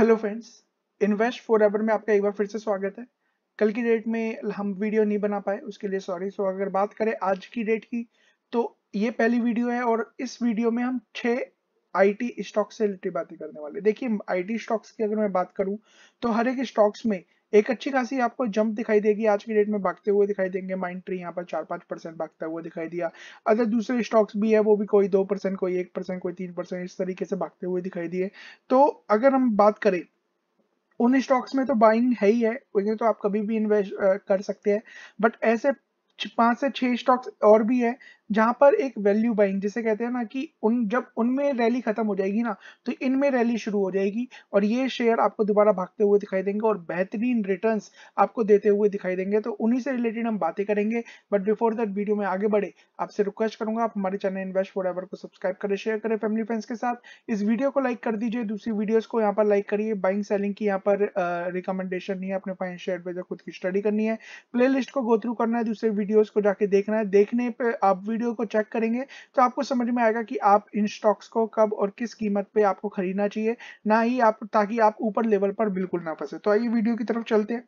hello friends invest for ever में आपका एक बार फिर से स्वागत है कल की डेट में हम वीडियो नहीं बना पाए उसके लिए सॉरी सो अगर बात करें आज की डेट की तो ये पहली वीडियो है और इस वीडियो में हम छः आईटी स्टॉक से रिलेटेड बातें करने वाले देखिए आईटी स्टॉक्स की अगर मैं बात करूं तो हर एक स्टॉक्स में एक अच्छी खासी आपको जंप दिखाई देगी आज की डेट में भागते हुए दिखाई देंगे माइंड ट्री यहाँ पर चार पांच परसेंट भागता हुआ दिखाई दिया अदर दूसरे स्टॉक्स भी है वो भी कोई दो परसेंट कोई एक परसेंट कोई तीन परसेंट इस तरीके से भागते हुए दिखाई दिए तो अगर हम बात करें उन स्टॉक्स में तो बाइंग है ही है तो आप कभी भी इन्वेस्ट कर सकते हैं बट ऐसे पांच से छह स्टॉक्स और भी है जहां पर एक वैल्यू बाइंग जिसे कहते हैं ना कि उन जब उनमें रैली खत्म हो जाएगी ना तो इनमें रैली शुरू हो जाएगी और ये शेयर आपको दोबारा भागते हुए दिखाई देंगे और बेहतरीन रिटर्न्स आपको देते हुए दिखाई देंगे तो उन्हीं से रिलेटेड हम बातें करेंगे बट बिफोर दैट वीडियो में आगे बढ़े आपसे रिक्वेस्ट करूंगा आप हमारे चैनल इन्वेस्ट फॉर एवर को सब्सक्राइब करें शेयर करें फैमिली फ्रेंड्स के साथ इस वीडियो को लाइक कर दीजिए दूसरी वीडियोज को यहाँ पर लाइक करिए बाइंग सेलिंग की यहाँ पर रिकमेंडेशन नहीं है अपने फाइनेंशियल एडवाइजर खुद की स्टडी करनी है प्ले को गो थ्रू करना है दूसरे वीडियोज को जाके देखना है देखने पर आप वीडियो को चेक करेंगे तो आपको समझ में आएगा कि आप इन स्टॉक्स को कब और किस कीमत पे आपको खरीदना चाहिए ना ही आप ताकि आप ऊपर लेवल पर बिल्कुल ना फंसे तो आइए वीडियो की तरफ चलते हैं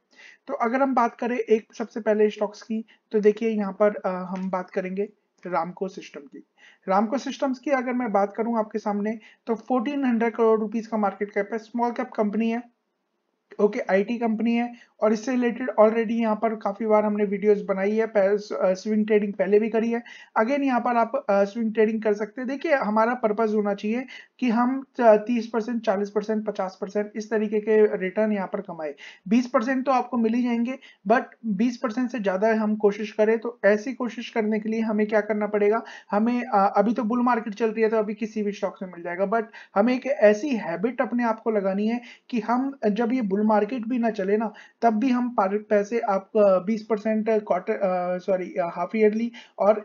तो अगर हम बात करें एक सबसे पहले स्टॉक्स की तो देखिए यहाँ पर आ, हम बात करेंगे रामको सिस्टम की रामको सिस्टम्स की अगर मैं बात करूं आपके सामने तो 1400 करोड़ रुपीस का मार्केट कैप है स्मॉल कैप कंपनी है ओके आईटी कंपनी है और इससे रिलेटेड ऑलरेडी यहाँ पर काफ़ी बार हमने वीडियोस बनाई है स्विंग ट्रेडिंग पहले भी करी है अगेन यहाँ पर आप स्विंग ट्रेडिंग कर सकते हैं देखिए हमारा पर्पज होना चाहिए कि हम 30 परसेंट चालीस परसेंट पचास परसेंट इस तरीके के रिटर्न यहाँ पर कमाए 20 परसेंट तो आपको मिल ही जाएंगे बट बीस से ज़्यादा हम कोशिश करें तो ऐसी कोशिश करने के लिए हमें क्या करना पड़ेगा हमें अभी तो बुल मार्केट चल रही है तो अभी किसी भी स्टॉक से मिल जाएगा बट हमें एक ऐसी हैबिट अपने आप को लगानी है कि हम जब ये बुल मार्केट भी ना चले ना तब भी हम पैसे आप बीस percent quarter sorry half yearly और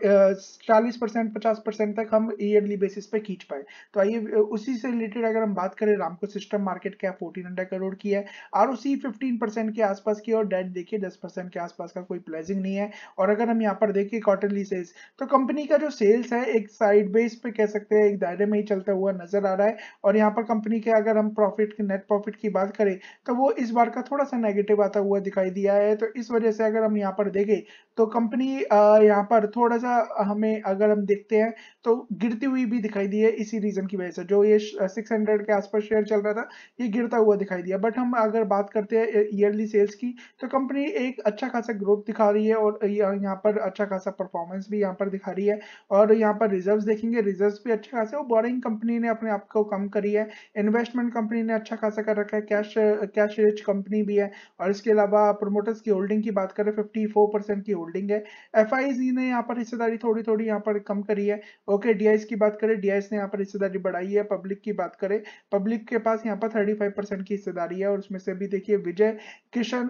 चालीस परसेंट पचास परसेंट तक हम ईयरली बेसिस पे खींच पाए तो आइए उसी से रिलेटेड अगर हम बात करें रामको सिस्टम मार्केट क्या फोर्टीन हंड्रेड करोड़ की है और उसी फिफ्टीन परसेंट के आसपास की और डेट देखिए दस परसेंट के आसपास का कोई प्लेजिंग नहीं है और अगर हम यहाँ पर देखें क्वार्टरली सेल्स तो कंपनी का जो सेल्स है एक साइड बेस पे कह सकते हैं एक दायरे में ही चलता हुआ नजर आ रहा है और यहाँ पर कंपनी के अगर हम प्रॉफिट नेट प्रॉफिट की बात करें तो वो वो इस बार का थोड़ा सा नेगेटिव आता हुआ दिखाई दिया है तो इस वजह से अगर हम यहाँ पर देखें तो कंपनी यहाँ पर थोड़ा सा हमें अगर हम देखते हैं तो गिरती हुई भी दिखाई दी है इसी रीजन की वजह से जो ये 600 के आसपास शेयर चल रहा था ये गिरता हुआ दिखाई दिया बट हम अगर बात करते हैं ईयरली सेल्स की तो कंपनी एक अच्छा खासा ग्रोथ दिखा रही है और यहाँ पर अच्छा खासा परफॉर्मेंस भी यहाँ पर दिखा रही है और यहाँ पर रिजर्व देखेंगे रिजर्व भी अच्छा खासा और बोरिंग कंपनी ने अपने आप को कम करी है इन्वेस्टमेंट कंपनी ने अच्छा खासा कर रखा है कैश कैश शेयर्स कंपनी भी है और इसके अलावा प्रोमोटर्स की होल्डिंग की बात करें फिफ्टी फोर परसेंट की होल्डिंग है एफ ने यहाँ पर हिस्सेदारी थोड़ी थोड़ी यहाँ पर कम करी है ओके डी की बात करें डी ने यहाँ पर हिस्सेदारी बढ़ाई है पब्लिक की बात करें पब्लिक के पास यहाँ पर थर्टी की हिस्सेदारी है और उसमें से भी देखिए विजय किशन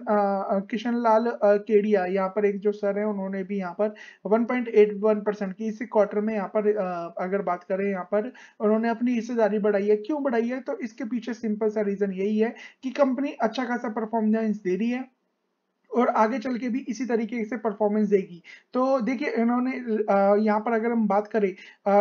किशन लाल केडिया यहाँ पर एक जो सर है उन्होंने भी यहाँ पर वन परसेंट की इसी क्वार्टर में यहाँ पर आ, अगर बात करें यहाँ पर उन्होंने अपनी हिस्सेदारी बढ़ाई है क्यों बढ़ाई है तो इसके पीछे सिंपल सा रीजन यही है कि कंपनी अच्छा खासा परफॉर्मेंस दे रही है और आगे चल के भी इसी तरीके से परफॉर्मेंस देगी तो देखिए इन्होंने यहाँ पर अगर हम बात करें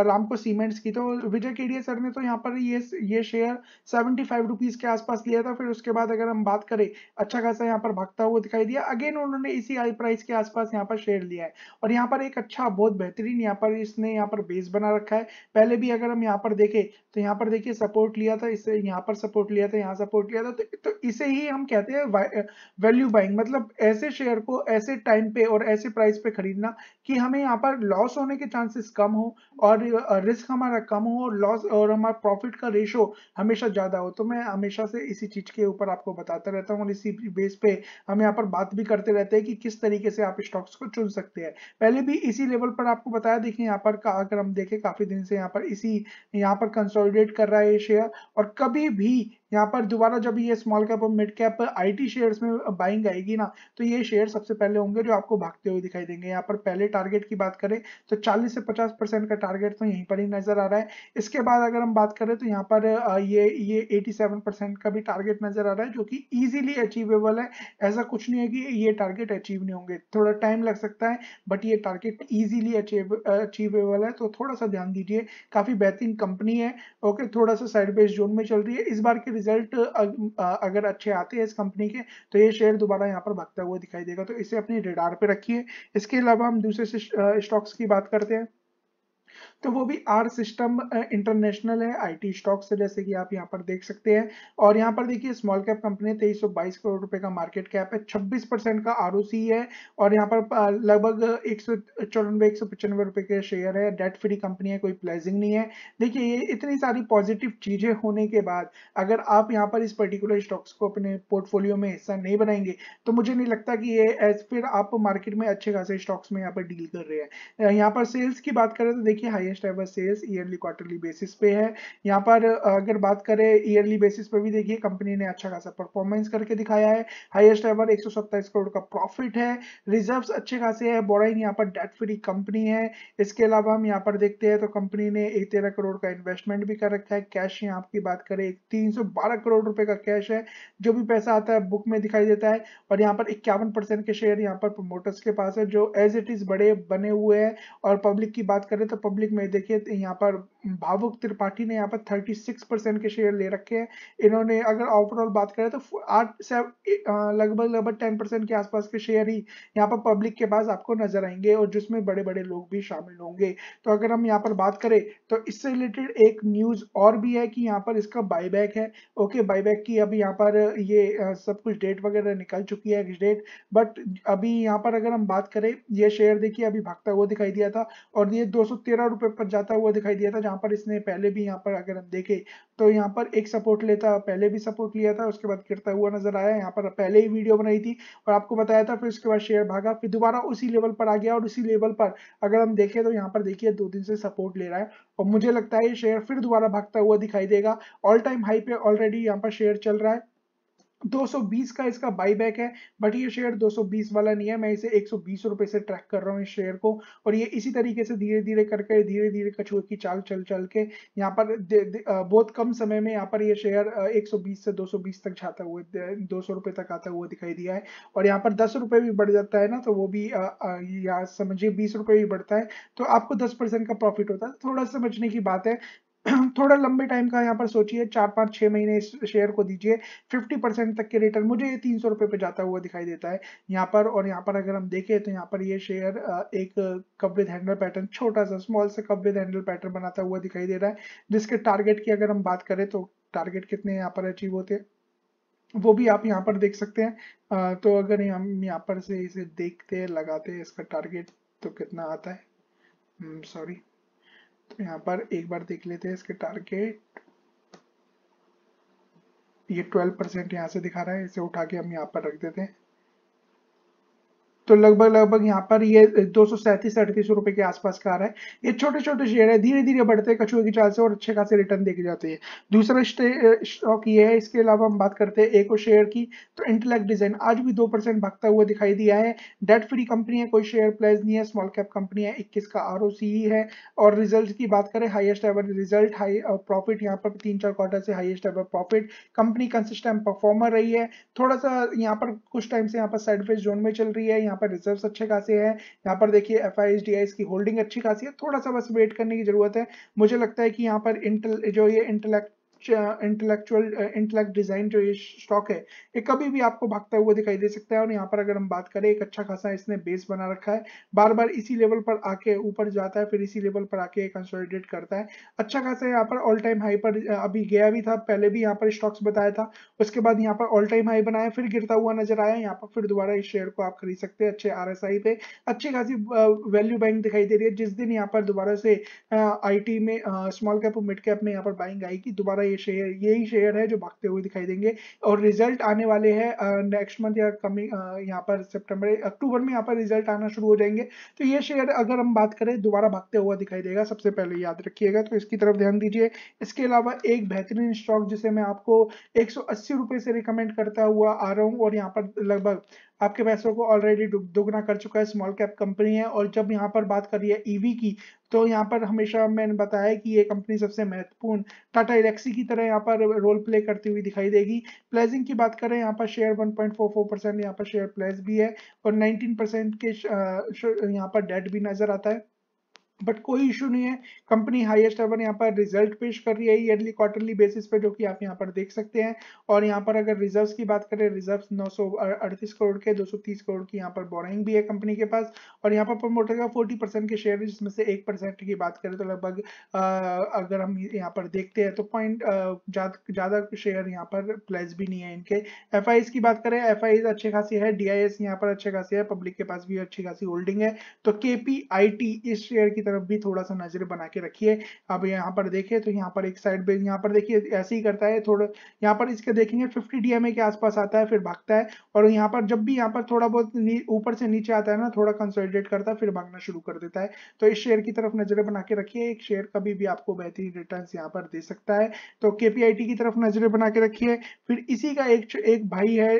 रामको सीमेंट्स की तो विजय केडिया सर ने तो यहाँ पर ये ये शेयर सेवेंटी फाइव रुपीज़ के आसपास लिया था फिर उसके बाद अगर हम बात करें अच्छा खासा यहाँ पर भागता हुआ दिखाई दिया अगेन उन्होंने इसी आई प्राइस के आसपास यहाँ पर शेयर लिया है और यहाँ पर एक अच्छा बहुत बेहतरीन यहाँ पर इसने यहाँ पर बेस बना रखा है पहले भी अगर हम यहाँ पर देखें तो यहाँ पर देखिए सपोर्ट लिया था इसे यहाँ पर सपोर्ट लिया था यहाँ सपोर्ट लिया था तो इसे ही हम कहते हैं वैल्यू बाइंग मतलब ऐसे शेयर को ऐसे टाइम पे और ऐसे प्राइस पे खरीदना कि हमें यहाँ पर लॉस होने के चांसेस कम हो और रिस्क हमारा कम हो और लॉस और हमारा प्रॉफिट का रेशो हमेशा ज़्यादा हो तो मैं हमेशा से इसी चीज़ के ऊपर आपको बताता रहता हूँ और इसी बेस पे हम यहाँ पर बात भी करते रहते हैं कि किस तरीके से आप स्टॉक्स को चुन सकते हैं पहले भी इसी लेवल पर आपको बताया देखिए यहाँ पर अगर हम देखें काफ़ी दिन से यहाँ पर इसी यहाँ पर कंसोलिडेट कर रहा है ये शेयर और कभी भी यहाँ पर दोबारा जब ये स्मॉल कैप और मिड कैप आईटी शेयर्स में बाइंग आएगी ना तो ये शेयर सबसे पहले होंगे जो आपको भागते हुए दिखाई देंगे यहाँ पर पहले टारगेट की बात करें तो 40 से 50 परसेंट का टारगेट तो यहीं पर ही नजर आ रहा है इसके बाद अगर हम बात करें तो यहाँ पर ये ये 87 परसेंट का भी टारगेट नजर आ रहा है जो कि ईजिली अचीवेबल है ऐसा कुछ नहीं है कि ये टारगेट अचीव नहीं होंगे थोड़ा टाइम लग सकता है बट ये टारगेट ईजिली अचीवेबल है तो थोड़ा सा ध्यान दीजिए काफी बेहतरीन कंपनी है ओके थोड़ा सा साइड बेस्ट जोन में चल रही है इस बार के रिजल्ट अगर अच्छे आते हैं इस कंपनी के तो ये शेयर दोबारा यहाँ पर भागता हुआ दिखाई देगा तो इसे अपनी रेडार पे रखिए इसके अलावा हम दूसरे स्टॉक्स की बात करते हैं तो वो भी आर सिस्टम इंटरनेशनल है आईटी स्टॉक्स है जैसे कि आप यहाँ पर देख सकते हैं और यहाँ पर देखिए स्मॉल कैप कंपनी तेईस करोड़ रुपए का मार्केट कैप है छब्बीस परसेंट का आर है और यहाँ पर लगभग एक सौ चौरानवे रुपए के शेयर है डेट फ्री कंपनी है कोई प्लेजिंग नहीं है देखिए ये इतनी सारी पॉजिटिव चीजें होने के बाद अगर आप यहाँ पर इस पर्टिकुलर स्टॉक्स को अपने पोर्टफोलियो में हिस्सा नहीं बनाएंगे तो मुझे नहीं लगता कि ये एज फिर आप मार्केट में अच्छे खासे स्टॉक्स में यहाँ पर डील कर रहे हैं यहाँ पर सेल्स की बात करें तो देखिए high highest ever sales yearly quarterly basis पे है यहाँ पर अगर बात करें ईयरली बेसिस पे भी देखिए कंपनी ने अच्छा खासा परफॉर्मेंस करके दिखाया है हाईएस्ट एवर एक करोड़ का प्रॉफिट है रिजर्व्स अच्छे खासे है बोराइन यहाँ पर डेट फ्री कंपनी है इसके अलावा हम यहाँ पर देखते हैं तो कंपनी ने एक तेरह करोड़ का इन्वेस्टमेंट भी कर रखा है कैश यहाँ की बात करें तीन करोड़ रुपए का कैश है जो भी पैसा आता है बुक में दिखाई देता है और यहाँ पर इक्यावन परसेंट के शेयर यहाँ पर प्रमोटर्स के पास है जो एज इट इज बड़े बने हुए हैं और पब्लिक की बात करें तो पब्लिक में देखिए तो यहाँ पर भावुक त्रिपाठी ने यहाँ पर 36 परसेंट के शेयर ले रखे हैं इन्होंने अगर ओवरऑल बात करें तो आठ से लगभग लगभग 10 परसेंट के आसपास के शेयर ही यहाँ पर पब्लिक के पास आपको नजर आएंगे और जिसमें बड़े बड़े लोग भी शामिल होंगे तो अगर हम यहाँ पर बात करें तो इससे रिलेटेड एक न्यूज और भी है कि यहाँ पर इसका बाईबैक है ओके बाईबैक की अब यहाँ पर ये सब कुछ डेट वगैरह निकल चुकी है डेट बट अभी यहाँ पर अगर हम बात करें ये शेयर देखिए अभी भागता हुआ दिखाई दिया था और ये दो सौ पर, पर जाता हुआ दिखाई दिया था जहां पर इसने पहले भी यहाँ पर अगर हम देखें तो यहाँ पर एक सपोर्ट लेता पहले भी सपोर्ट लिया था उसके बाद गिरता हुआ नजर आया यहाँ पर पहले ही वीडियो बनाई थी और आपको बताया था फिर उसके बाद शेयर भागा फिर दोबारा उसी लेवल पर आ गया और उसी लेवल पर अगर हम देखें तो यहाँ पर देखिए दो दिन से सपोर्ट ले रहा है और मुझे लगता है ये शेयर फिर दोबारा भागता हुआ दिखाई देगा ऑल टाइम हाई पे ऑलरेडी यहाँ पर शेयर चल रहा है 220 का इसका बाईबैक है बट ये शेयर 220 वाला नहीं है मैं इसे एक रुपए से ट्रैक कर रहा हूँ इस शेयर को और ये इसी तरीके से धीरे धीरे करके धीरे धीरे कछुए की चाल चल चल के यहाँ पर दे, दे, बहुत कम समय में यहाँ पर ये शेयर 120 से 220 तक जाता हुआ दो सौ रुपए तक आता हुआ दिखाई दिया है और यहाँ पर दस रुपए भी बढ़ जाता है ना तो वो भी यहाँ समझिए बीस रुपए भी बढ़ता है तो आपको दस परसेंट का प्रॉफिट होता है थोड़ा समझने की बात है थोड़ा लंबे टाइम का यहाँ पर सोचिए चार पाँच छः महीने इस शेयर को दीजिए फिफ्टी परसेंट तक के रिटर्न मुझे ये तीन सौ रुपये पे जाता हुआ दिखाई देता है यहाँ पर और यहाँ पर अगर हम देखें तो यहाँ पर ये शेयर एक कप विद हैंडल पैटर्न छोटा सा स्मॉल सा कप विद हैंडल पैटर्न बनाता हुआ दिखाई दे रहा है जिसके टारगेट की अगर हम बात करें तो टारगेट कितने यहाँ पर अचीव होते हैं वो भी आप यहाँ पर देख सकते हैं तो अगर हम यहाँ पर से इसे देखते लगाते इसका टारगेट तो कितना आता है सॉरी हम्म, hmm, यहाँ पर एक बार देख लेते हैं इसके टारगेट ये 12 परसेंट यहाँ से दिखा रहा है इसे उठा के हम यहाँ पर रख देते हैं तो लगभग लगभग यहाँ पर ये दो सौ सैंतीस अड़तीस रुपए के आसपास का आ रहा है ये छोटे छोटे शेयर है धीरे धीरे बढ़ते हैं कछुए की चाल से और अच्छे खासे रिटर्न देखे जाते हैं दूसरा स्टॉक ये है इसके अलावा हम बात करते हैं एक और शेयर की तो इंटेलेक्ट डिजाइन आज भी दो परसेंट भागता हुआ दिखाई दिया है डेट फ्री कंपनी है कोई शेयर प्लेस नहीं है स्मॉल कैप कंपनी है इक्कीस का आर है और रिजल्ट की बात करें highest ever result high profit यहाँ पर तीन चार क्वार्टर से highest ever profit company consistent performer रही है थोड़ा सा यहाँ पर कुछ टाइम से यहाँ पर साइडवेज जोन में चल रही है यहाँ यहाँ पर रिजर्व अच्छे खासे हैं यहाँ पर देखिए एफ आई की होल्डिंग अच्छी खासी है थोड़ा सा बस वेट करने की जरूरत है मुझे लगता है कि यहाँ पर इंटल जो ये इंटेलेक्ट इंटेलेक्चुअल इंटेलेक्ट डिजाइन जो ये स्टॉक है ये कभी भी आपको भागता हुआ दिखाई दे सकता है और यहाँ पर अगर हम बात करें एक अच्छा खासा इसने बेस बना रखा है बार बार इसी लेवल पर आके ऊपर जाता है फिर इसी लेवल पर आके कंसोलिडेट करता है अच्छा खासा यहाँ पर ऑल टाइम हाई पर अभी गया भी था पहले भी यहाँ पर स्टॉक्स बताया था उसके बाद यहाँ पर ऑल टाइम हाई बनाया फिर गिरता हुआ नजर आया यहाँ पर फिर दोबारा इस शेयर को आप खरीद सकते हैं अच्छे आर पे अच्छी खासी वैल्यू बैंक दिखाई दे रही है जिस दिन यहाँ पर दोबारा से आई में स्मॉल कैप और मिड कैप में यहाँ पर बाइंग आएगी दोबारा ये ये शेयर यही शेयर है जो भागते हुए दिखाई देंगे और रिजल्ट आने वाले हैं नेक्स्ट मंथ या कमिंग यहाँ पर सितंबर अक्टूबर में यहाँ पर रिजल्ट आना शुरू हो जाएंगे तो ये शेयर अगर हम बात करें दोबारा भागते हुआ दिखाई देगा सबसे पहले याद रखिएगा तो इसकी तरफ ध्यान दीजिए इसके अलावा एक बेहतरीन स्टॉक जिसे मैं आपको एक से रिकमेंड करता हुआ आ रहा हूँ और यहाँ पर लगभग आपके पैसों को ऑलरेडी दोगुना कर चुका है स्मॉल कैप कंपनी है और जब यहाँ पर बात कर रही है ईवी e की तो यहाँ पर हमेशा मैंने बताया कि ये कंपनी सबसे महत्वपूर्ण टाटा इलेक्सी की तरह यहाँ पर रोल प्ले करती हुई दिखाई देगी प्लेजिंग की बात करें यहाँ पर शेयर 1.44 परसेंट यहाँ पर शेयर प्लेस भी है और 19 परसेंट के यहाँ पर डेट भी नजर आता है बट कोई इशू नहीं है कंपनी हाईएस्ट एवर यहाँ पर रिजल्ट पेश कर रही है ईयरली क्वार्टरली बेसिस पे जो कि आप यहाँ पर देख सकते हैं और यहाँ पर अगर रिजर्व्स की बात करें रिजर्व्स 938 करोड़ के 230 करोड़ की यहाँ पर बोरिंग भी है कंपनी के पास और यहाँ पर प्रमोटर का 40 परसेंट के शेयर है जिसमें से एक परसेंट की बात करें तो लगभग अगर हम यहाँ पर देखते हैं तो पॉइंट ज़्यादा शेयर यहाँ पर प्लेस भी नहीं है इनके एफ की बात करें एफ अच्छे खासी है डी आई पर अच्छे खासी है पब्लिक के पास भी अच्छी खासी होल्डिंग है तो के इस शेयर की तरफ भी थोड़ा सा नजर बना के रखिए अब यहाँ पर देखिए तो यहाँ पर एक साइड पे यहाँ पर देखिए ऐसे ही करता है थोड़ा यहाँ पर इसके देखेंगे फिफ्टी डी के आसपास आता है फिर भागता है और यहाँ पर जब भी यहाँ पर थोड़ा बहुत ऊपर से नीचे आता है ना थोड़ा कंसोलिडेट करता है फिर भागना शुरू कर देता है तो इस शेयर की तरफ नजरें बना के रखिए एक शेयर कभी भी आपको बेहतरीन रिटर्न यहाँ पर दे सकता है तो केपीआईटी की तरफ नजरें बना के रखिए फिर इसी का एक एक भाई है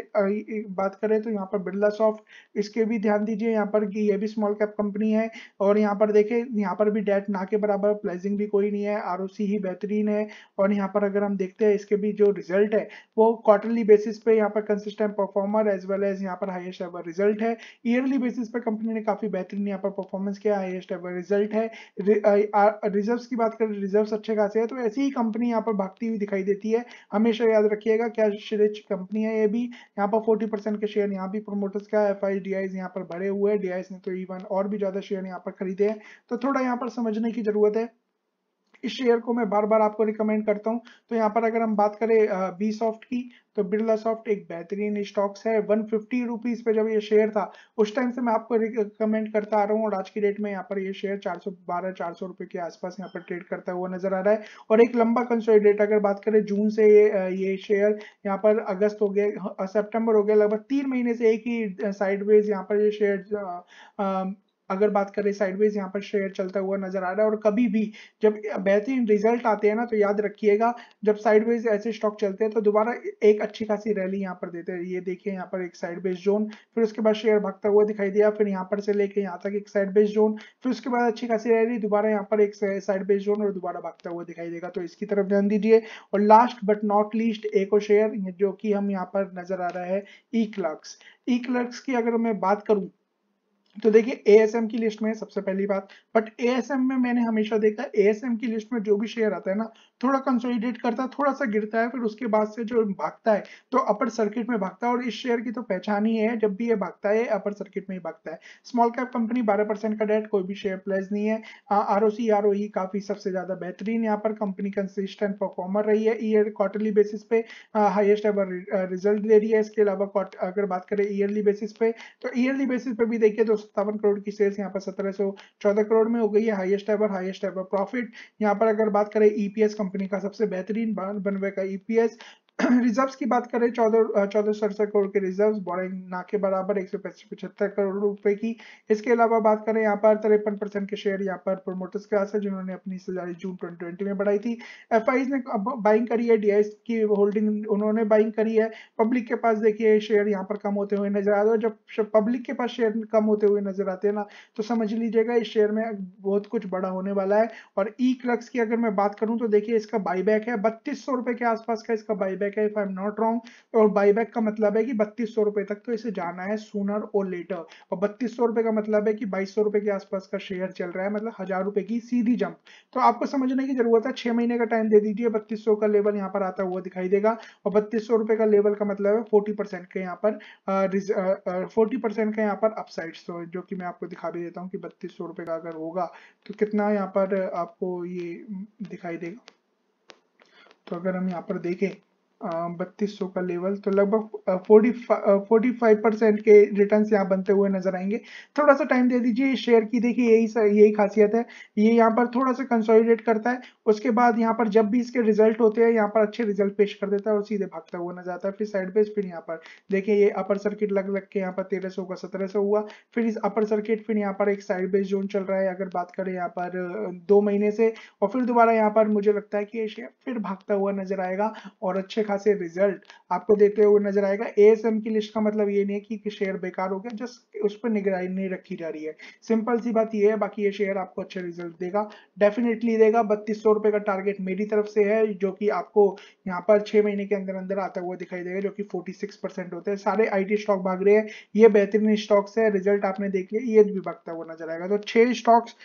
बात करें तो यहाँ पर बिरला सॉफ्ट इसके भी ध्यान दीजिए यहाँ पर कि ये भी स्मॉल कैप कंपनी है और यहाँ पर देखें यहाँ पर भी डेट ना के बराबर प्लेजिंग भी कोई नहीं है आर ही बेहतरीन है और यहाँ पर अगर हम देखते हैं इसके भी जो रिजल्ट है वो क्वार्टरली बेसिस पे यहाँ पर consistent performer as well as यहाँ पर हाइएस्ट एवर रिजल्ट है ईयरली बेसिस पे कंपनी ने काफी बेहतरीन यहाँ पर परफॉर्मेंस किया हाइएस्ट एवर रिजल्ट है रिजर्व की बात करें रिजर्व अच्छे खासे है तो ऐसी ही कंपनी यहाँ पर भागती हुई दिखाई देती है हमेशा याद रखिएगा क्या श्रेष्ठ कंपनी है ये भी यहाँ पर फोर्टी परसेंट के शेयर यहाँ भी प्रमोटर्स का एफ आई डी आईज यहाँ पर भरे हुए डी ने तो इवन और भी ज्यादा शेयर यहाँ पर खरीदे हैं तो थोड़ा यहाँ पर समझने की जरूरत है इस शेयर को मैं बार बार आपको रिकमेंड करता हूँ तो यहाँ पर अगर हम बात करें बी सॉफ्ट की तो बिरला सॉफ्ट एक बेहतरीन स्टॉक्स है वन फिफ्टी रुपीज पे जब ये शेयर था उस टाइम से मैं आपको रिकमेंड करता आ रहा हूँ और आज की डेट में यहाँ पर ये शेयर 412 400 रुपए के आसपास यहाँ पर ट्रेड करता हुआ नजर आ रहा है और एक लंबा कंसोलिडेट अगर बात करें जून से ये ये शेयर यहाँ पर अगस्त हो गया सेप्टेम्बर हो गया लगभग तीन महीने से एक ही साइड वेज यहाँ पर ये शेयर अगर बात करें साइडवेज यहाँ पर शेयर चलता हुआ नजर आ रहा है और कभी भी जब बेहतरीन रिजल्ट आते हैं ना तो याद रखिएगा जब साइडवेज ऐसे स्टॉक चलते हैं तो दोबारा एक अच्छी खासी रैली यहाँ पर देते हैं ये देखिए यहाँ पर एक साइडवेज जोन फिर उसके बाद शेयर भागता हुआ दिखाई दिया फिर यहाँ पर से लेके यहाँ तक एक साइडवेज जोन फिर उसके बाद अच्छी खासी रैली दोबारा यहाँ पर एक साइडवेज जोन और दोबारा भागता हुआ दिखाई देगा तो इसकी तरफ ध्यान दीजिए और लास्ट बट नॉट लीस्ट एक और शेयर जो कि हम यहाँ पर नजर आ रहा है ई क्लर्क्स ई क्लर्क्स की अगर मैं बात करूँ तो देखिए एएसएम की लिस्ट में सबसे पहली बात बट एएसएम में मैंने हमेशा देखा एएसएम की लिस्ट में जो भी शेयर आता है ना थोड़ा कंसोलिडेट करता है थोड़ा सा गिरता है फिर उसके बाद से जो भागता है तो अपर सर्किट में भागता है और इस शेयर की तो पहचान ही है जब भी ये भागता है अपर सर्किट में ही भागता है स्मॉल कैप कंपनी 12 परसेंट का डेट कोई भी शेयर प्लेज नहीं है R O C R O ई काफी सबसे ज्यादा बेहतरीन यहाँ पर कंपनी कंसिस्टेंट परफॉर्मर रही है ईयर क्वार्टरली बेसिस पे हाइएस्ट एवर रिजल्ट दे रही है इसके अलावा अगर बात करें ईयरली बेसिस पे तो ईयरली बेसिस पे भी देखिए दो सत्तावन करोड़ की सेल्स यहाँ पर सत्रह सौ चौदह करोड़ में हो गई है highest ever highest ever profit यहाँ पर अगर बात करें ईपीएस e कंपनी का सबसे बेहतरीन का ईपीएस e रिजर्व्स की बात करें चौदह चौदह सड़सठ करोड़ के रिजर्व बोरिंग ना के बराबर एक सौ पचहत्तर करोड़ रुपए की इसके अलावा बात करें यहाँ पर तिरपन परसेंट के शेयर यहाँ पर प्रोमोटर्स के है जिन्होंने अपनी हिस्सेदारी जून ट्वेंटी में बढ़ाई थी एफ ने बाइंग करी है डी की होल्डिंग उन्होंने बाइंग करी है पब्लिक के पास देखिए शेयर यहाँ पर कम होते हुए नजर आ रहे जब पब्लिक के पास शेयर कम होते हुए नजर आते हैं ना तो समझ लीजिएगा इस शेयर में बहुत कुछ बड़ा होने वाला है और ई e क्रक्स की अगर मैं बात करूँ तो देखिए इसका बाईबैक है बत्तीस सौ रुपए के आसपास का इसका बाईबैक बैक है if I am not wrong और बाई बैक का मतलब है कि बत्तीस सौ रुपए तक तो इसे जाना है सुनर और लेटर और बत्तीस सौ रुपए का मतलब है कि बाईस सौ रुपए के आसपास का शेयर चल रहा है मतलब हजार रुपए की सीधी जंप तो आपको समझने की जरूरत है छह महीने का टाइम दे दीजिए बत्तीस सौ का लेवल यहाँ पर आता हुआ दिखाई देगा और बत्तीस सौ रुपए का लेवल का मतलब है फोर्टी परसेंट के यहाँ पर फोर्टी परसेंट का यहाँ पर अपसाइड तो जो कि मैं आपको दिखा भी देता हूँ कि बत्तीस सौ रुपए का अगर होगा तो कितना यहाँ पर आपको ये दिखाई देगा तो अगर हम यहाँ पर देखें बत्तीस सौ का लेवल तो लगभग फोर्टी फोर्टी फाइव परसेंट के रिटर्न यहाँ बनते हुए नजर आएंगे थोड़ा सा टाइम दे दीजिए शेयर की देखिए यही यही खासियत है ये यहाँ पर थोड़ा सा कंसोलिडेट करता है उसके बाद यहाँ पर जब भी इसके रिजल्ट होते हैं यहाँ पर अच्छे रिजल्ट पेश कर देता है और सीधे भागता हुआ नजर आता है फिर साइड बेस फिर यहाँ पर देखिए ये अपर सर्किट लग लग के यहाँ पर तेरह सौ का सत्रह सौ हुआ फिर इस अपर सर्किट फिर यहाँ पर एक साइड बेस जोन चल रहा है अगर बात करें यहाँ पर दो महीने से और फिर दोबारा यहाँ पर मुझे लगता है कि ये शेयर फिर भागता हुआ नजर आएगा और अच्छे खासे रिजल्ट आपको देते हुए नजर आएगा एएसएम की लिस्ट का मतलब ये नहीं है कि शेयर बेकार हो गया जस्ट उस पर निगरानी रखी जा रही है सिंपल सी बात ये है बाकी ये शेयर आपको अच्छे रिजल्ट देगा डेफिनेटली देगा बत्तीस सौ रुपए का टारगेट मेरी तरफ से है जो कि आपको यहाँ पर छह महीने के अंदर अंदर आता हुआ दिखाई देगा जो कि फोर्टी सिक्स परसेंट होते हैं सारे आईटी स्टॉक भाग रहे हैं ये बेहतरीन स्टॉक्स है रिजल्ट आपने देख लिया ये भी भागता हुआ नजर आएगा तो छह stocks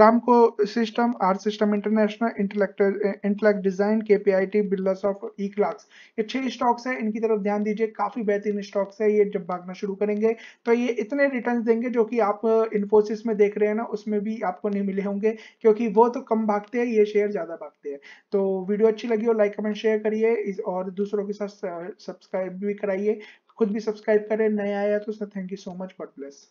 Ramco system R system international intellect intellect design K P I T builders of E class stocks ये छह स्टॉक्स है इनकी तरफ ध्यान दीजिए काफी बेहतरीन स्टॉक्स है ये जब भागना शुरू करेंगे तो ये इतने रिटर्न देंगे जो कि आप इन्फोसिस में देख रहे हैं ना उसमें भी आपको नहीं मिले होंगे क्योंकि वो तो कम भागते हैं ये शेयर ज्यादा भागते हैं तो वीडियो अच्छी लगी हो लाइक कमेंट शेयर करिए और दूसरों के साथ सब्सक्राइब भी कराइए खुद भी सब्सक्राइब करें नया आया तो sir thank you so much God bless